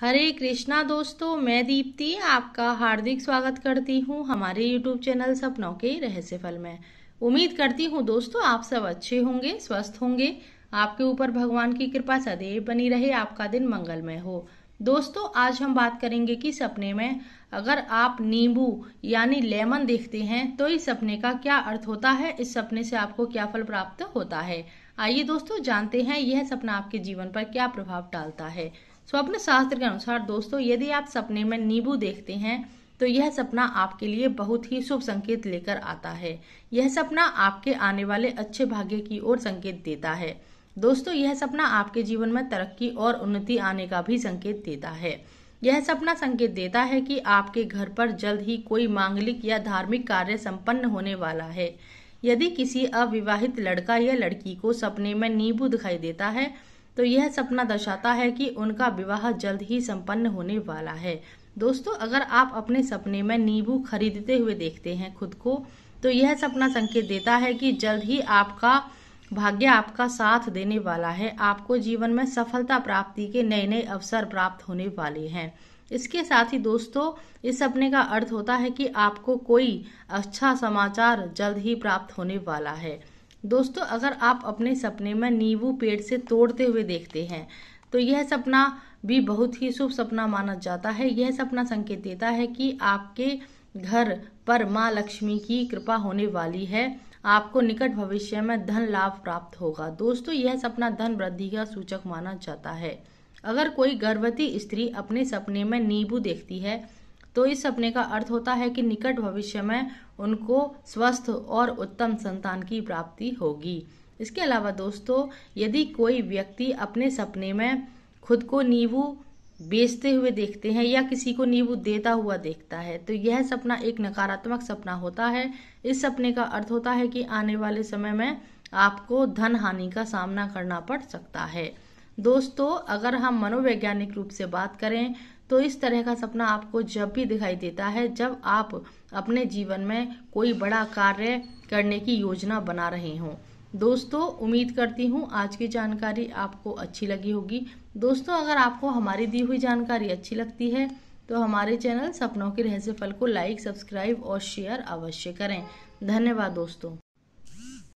हरे कृष्णा दोस्तों मैं दीप्ति आपका हार्दिक स्वागत करती हूँ हमारे यूट्यूब चैनल सपनों के रहस्य फल में उम्मीद करती हूँ दोस्तों आप सब अच्छे होंगे स्वस्थ होंगे आपके ऊपर भगवान की कृपा सदैव बनी रहे आपका दिन मंगलमय हो दोस्तों आज हम बात करेंगे कि सपने में अगर आप नींबू यानी लेमन देखते हैं तो इस सपने का क्या अर्थ होता है इस सपने से आपको क्या फल प्राप्त होता है आइए दोस्तों जानते हैं यह सपना आपके जीवन पर क्या प्रभाव डालता है स्वप्न शास्त्र के अनुसार दोस्तों यदि आप सपने में नींबू देखते हैं तो यह सपना आपके लिए बहुत ही शुभ संकेत लेकर आता है यह सपना आपके आने वाले अच्छे भाग्य की ओर संकेत देता है दोस्तों यह सपना आपके जीवन में तरक्की और उन्नति आने का भी संकेत देता है यह सपना संकेत देता है कि आपके घर पर जल्द ही कोई मांगलिक या धार्मिक कार्य संपन्न होने वाला है यदि किसी अविवाहित लड़का या लड़की को सपने में नींबू दिखाई देता है तो यह सपना दर्शाता है कि उनका विवाह जल्द ही संपन्न होने वाला है दोस्तों अगर आप अपने सपने में नींबू खरीदते हुए देखते हैं खुद को तो यह सपना संकेत देता है कि जल्द ही आपका भाग्य आपका साथ देने वाला है आपको जीवन में सफलता प्राप्ति के नए नए अवसर प्राप्त होने वाले हैं इसके साथ ही दोस्तों इस सपने का अर्थ होता है कि आपको कोई अच्छा समाचार जल्द ही प्राप्त होने वाला है दोस्तों अगर आप अपने सपने में नींबू पेड़ से तोड़ते हुए देखते हैं तो यह सपना भी बहुत ही शुभ सपना माना जाता है यह सपना संकेत देता है कि आपके घर पर माँ लक्ष्मी की कृपा होने वाली है आपको निकट भविष्य में धन लाभ प्राप्त होगा दोस्तों यह सपना धन वृद्धि का सूचक माना जाता है अगर कोई गर्भवती स्त्री अपने सपने में नींबू देखती है तो इस सपने का अर्थ होता है कि निकट भविष्य में उनको स्वस्थ और उत्तम संतान की प्राप्ति होगी इसके अलावा दोस्तों यदि कोई व्यक्ति अपने सपने में खुद को नींबू बेचते हुए देखते हैं या किसी को नींबू देता हुआ देखता है तो यह सपना एक नकारात्मक सपना होता है इस सपने का अर्थ होता है कि आने वाले समय में आपको धन हानि का सामना करना पड़ सकता है दोस्तों अगर हम मनोवैज्ञानिक रूप से बात करें तो इस तरह का सपना आपको जब भी दिखाई देता है जब आप अपने जीवन में कोई बड़ा कार्य करने की योजना बना रहे हों दोस्तों उम्मीद करती हूँ आज की जानकारी आपको अच्छी लगी होगी दोस्तों अगर आपको हमारी दी हुई जानकारी अच्छी लगती है तो हमारे चैनल सपनों के रहस्य फल को लाइक सब्सक्राइब और शेयर अवश्य करें धन्यवाद दोस्तों